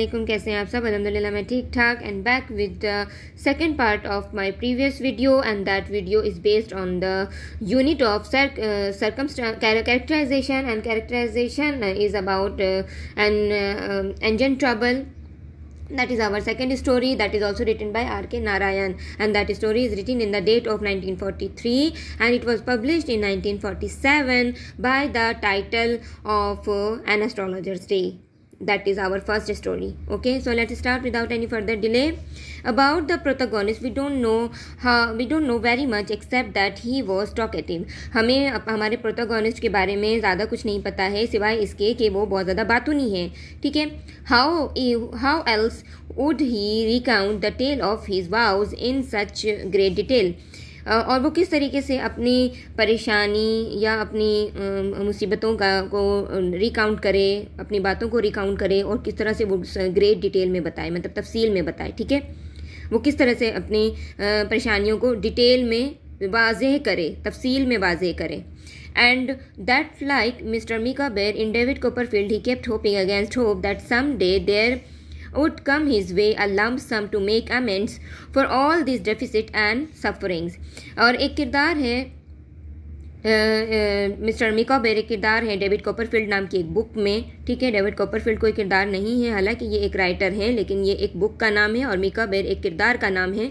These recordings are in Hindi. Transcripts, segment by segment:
Assalamualaikum कैसे हैं आप सब अल्हम्दुलिल्लाह मैं ठीक ठाक and back with the second part of my previous video and that video is based on the unit of cir uh, circumstance characterization and characterization uh, is about uh, an um, engine trouble that is our second story that is also written by R.K. Narayan and that story is written in the date of 1943 and it was published in 1947 by the title of An Astrologer's Day. that is our first story okay so let's start without any further delay about the protagonist we don't know how we don't know very much except that he was talkative hame hamare protagonist ke bare mein zyada kuch nahi pata hai siway iske कि wo bahut zyada बातूनी hai theek hai how how else would he recount the tale of his vows in such great detail और वो किस तरीके से अपनी परेशानी या अपनी मुसीबतों का को रिकाउंट करे अपनी बातों को रिकाउंट करे और किस तरह से वो ग्रेट डिटेल में बताए मतलब तफसील में बताए ठीक है वो किस तरह से अपनी परेशानियों को डिटेल में वाजह करे तफसील में वाजह करे like mister Micawber in David Copperfield he kept hoping against hope that some day there would come his way a lump sum to make amends for all these deficit and sufferings और एक किरदार है मिस्टर मिका बेरे किरदार हैं डेविड कॉपरफील्ड नाम की एक बुक में ठीक है डेविड कॉपरफील्ड कोई किरदार नहीं है हालांकि ये एक राइटर हैं लेकिन ये एक बुक का नाम है और मिका बेर एक किरदार का नाम है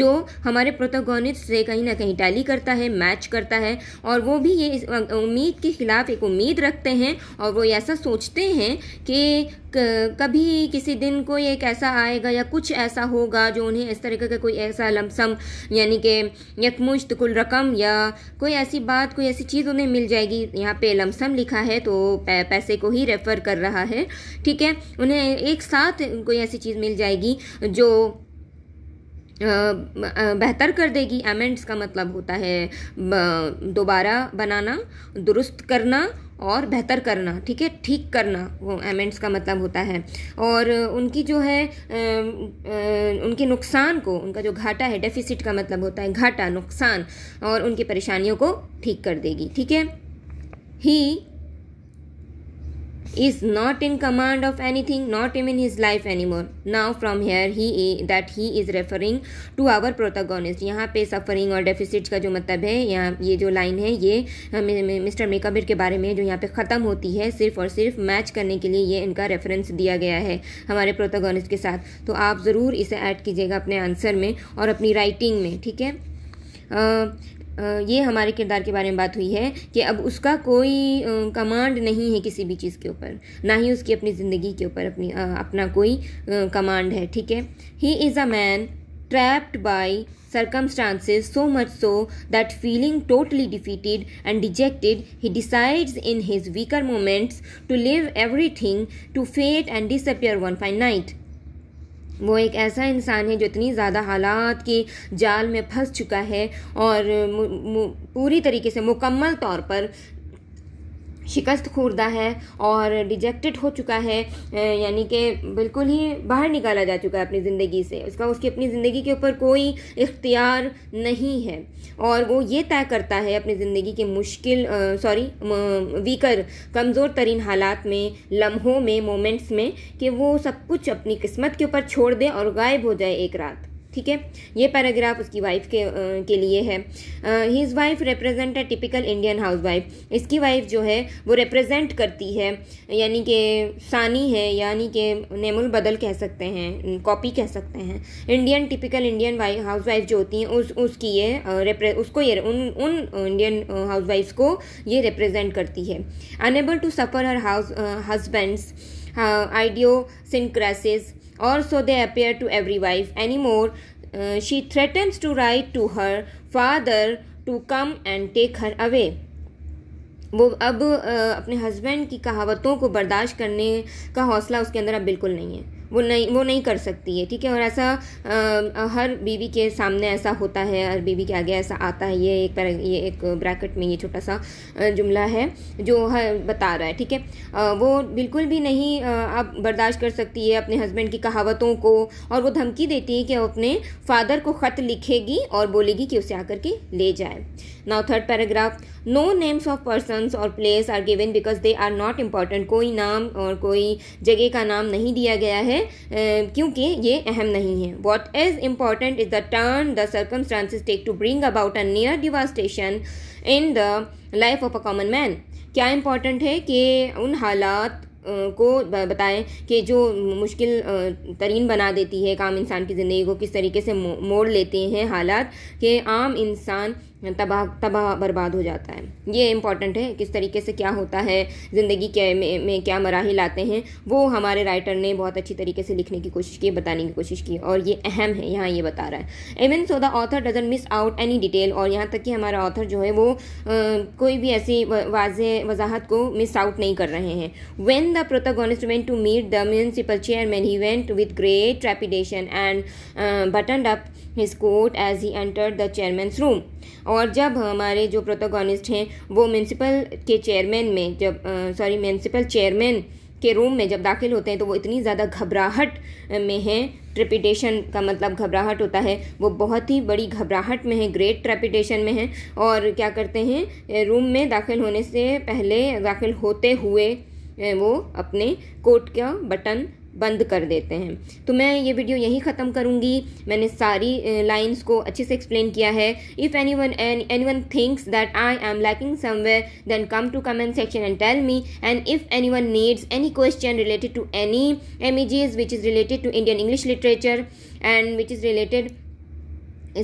जो हमारे प्रोटोगोनिस्ट से कहीं ना कहीं टैली करता है मैच करता है और वो भी ये उम्मीद के खिलाफ एक उम्मीद रखते हैं और वो ऐसा सोचते हैं कि कभी किसी दिन कोई एक ऐसा आएगा या कुछ ऐसा होगा जो उन्हें इस तरीके का कोई ऐसा लमसम यानी कि यकमुश्त कुल रकम या कोई ऐसी बात बाद कोई ऐसी चीज़ उन्हें मिल जाएगी यहाँ पे लमसम लिखा है तो पैसे को ही रेफ़र कर रहा है ठीक है उन्हें एक साथ कोई ऐसी चीज़ मिल जाएगी जो बेहतर कर देगी एमेंड्स का मतलब होता है दोबारा बनाना दुरुस्त करना और बेहतर करना ठीक है ठीक करना वो एमेंट्स का मतलब होता है और उनकी जो है उनके नुकसान को उनका जो घाटा है डेफिसिट का मतलब होता है घाटा नुकसान और उनकी परेशानियों को ठीक कर देगी ठीक है ही is not in command of anything not even his life anymore now from here he that he is referring to our protagonist यहाँ पे suffering और deficit का जो मतलब है यहाँ ये जो लाइन है ये मिस्टर मेकाबिर के बारे में जो यहाँ पे ख़त्म होती है सिर्फ और सिर्फ मैच करने के लिए ये इनका रेफरेंस दिया गया है हमारे प्रोटागोनिस्ट के साथ तो आप ज़रूर इसे ऐड कीजिएगा अपने आंसर में और अपनी राइटिंग में ठीक है ये हमारे किरदार के बारे में बात हुई है कि अब उसका कोई कमांड नहीं है किसी भी चीज़ के ऊपर ना ही उसकी अपनी ज़िंदगी के ऊपर अपनी अपना कोई कमांड है ठीक है he is a man trapped by circumstances so much so that feeling totally defeated and dejected he decides in his weaker moments to leave everything to fate and disappear one fine night वो एक ऐसा इंसान है जो इतनी ज़्यादा हालात के जाल में फंस चुका है और पूरी तरीके से मुकम्मल तौर पर शिकस्त खुर्दा है और डिजेक्टेड हो चुका है यानी कि बिल्कुल ही बाहर निकाला जा चुका है अपनी ज़िंदगी से उसका उसकी अपनी ज़िंदगी के ऊपर कोई इख्तियार नहीं है और वो ये तय करता है अपनी ज़िंदगी के मुश्किल सॉरी वीकर कमज़ोर तरीन हालात में लम्हों में मोमेंट्स में कि वो सब कुछ अपनी किस्मत के ऊपर छोड़ दे और गायब हो जाए एक रात ठीक है ये पैराग्राफ उसकी वाइफ के आ, के लिए है his wife represent a typical Indian housewife इसकी वाइफ जो है वो रिप्रेजेंट करती है यानी कि सानी है यानी कि नेमुल बदल कह सकते हैं कॉपी कह सकते हैं Indian typical Indian wife housewife जो होती हैं उस उसकी ये रिप्रे उसको ये उन उन इंडियन हाउस वाइफ को ये रिप्रेजेंट करती है unable to suffer her house husband's idiosyncrasies or so they appear to every wife any more Uh, she threatens to write to her father to come and take her away. वो अब अपने हस्बैंड की कहावतों को बर्दाश्त करने का हौसला उसके अंदर अब बिल्कुल नहीं है वो नहीं वो नहीं कर सकती है ठीक है और ऐसा आ, हर बीवी के सामने ऐसा होता है हर बीवी के आगे ऐसा आता है ये एक ये एक ब्रैकेट में ये छोटा सा जुमला है जो हर बता रहा है ठीक है वो बिल्कुल भी नहीं अब बर्दाश्त कर सकती है अपने हस्बैंड की कहावतों को और वो धमकी देती है कि वो अपने फादर को ख़त लिखेगी और बोलेगी कि उसे आकर के ले जाए now third paragraph no names of persons or places are given because they are not important कोई नाम और कोई जगह का नाम नहीं दिया गया है क्योंकि ये अहम नहीं है what is important is the turn the circumstances take to bring about a near devastation in the life of a common man क्या इम्पॉर्टेंट है कि उन हालात को बताएं कि जो मुश्किल तरीन बना देती है काम इंसान की ज़िंदगी को किस तरीके से मोड़ लेते हैं हालात कि आम इंसान तबाह तबाह बर्बाद हो जाता है ये इम्पॉर्टेंट है किस तरीके से क्या होता है ज़िंदगी के में, में क्या मराहल आते हैं वो हमारे राइटर ने बहुत अच्छी तरीके से लिखने की कोशिश की बताने की कोशिश की और ये अहम है यहाँ ये बता रहा है even so the author doesn't miss out any detail और यहाँ तक कि हमारा ऑथर जो है वो आ, कोई भी ऐसी वाज वजाहत को मिस आउट नहीं कर रहे हैं when the protagonist went to meet the municipal chairman he went with great trepidation and button up his coat as he enter the chairman room और जब हमारे जो प्रोटोगोनिस्ट हैं वो म्यूनसिपल के चेयरमैन में जब सॉरी म्यूनसिपल चेयरमैन के रूम में जब दाखिल होते हैं तो वो इतनी ज़्यादा घबराहट में हैं ट्रेपिटेशन का मतलब घबराहट होता है वो बहुत ही बड़ी घबराहट में है ग्रेट ट्रेपिटेशन में है और क्या करते हैं रूम में दाखिल होने से पहले दाखिल होते हुए वो अपने कोट का बटन बंद कर देते हैं तो मैं ये वीडियो यहीं ख़त्म करूँगी मैंने सारी लाइंस को अच्छे से एक्सप्लेन किया है if any one any one thinks that I am lacking somewhere then come to comment section and tell me and if any one needs any question related to any jeez which is related to Indian English literature and which is related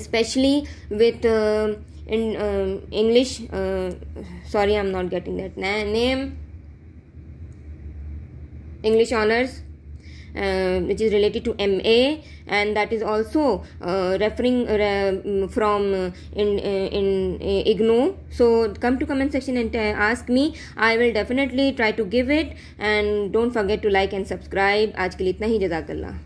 specially with English sorry I am not getting that name English honours Um, which is related to MA and that is also uh, referring uh, mm, from uh, in, in IGNO. So come to comment section and ask me. I will definitely try to give it and don't forget to like and subscribe. आज के लिए इतना ही जजाकल्ला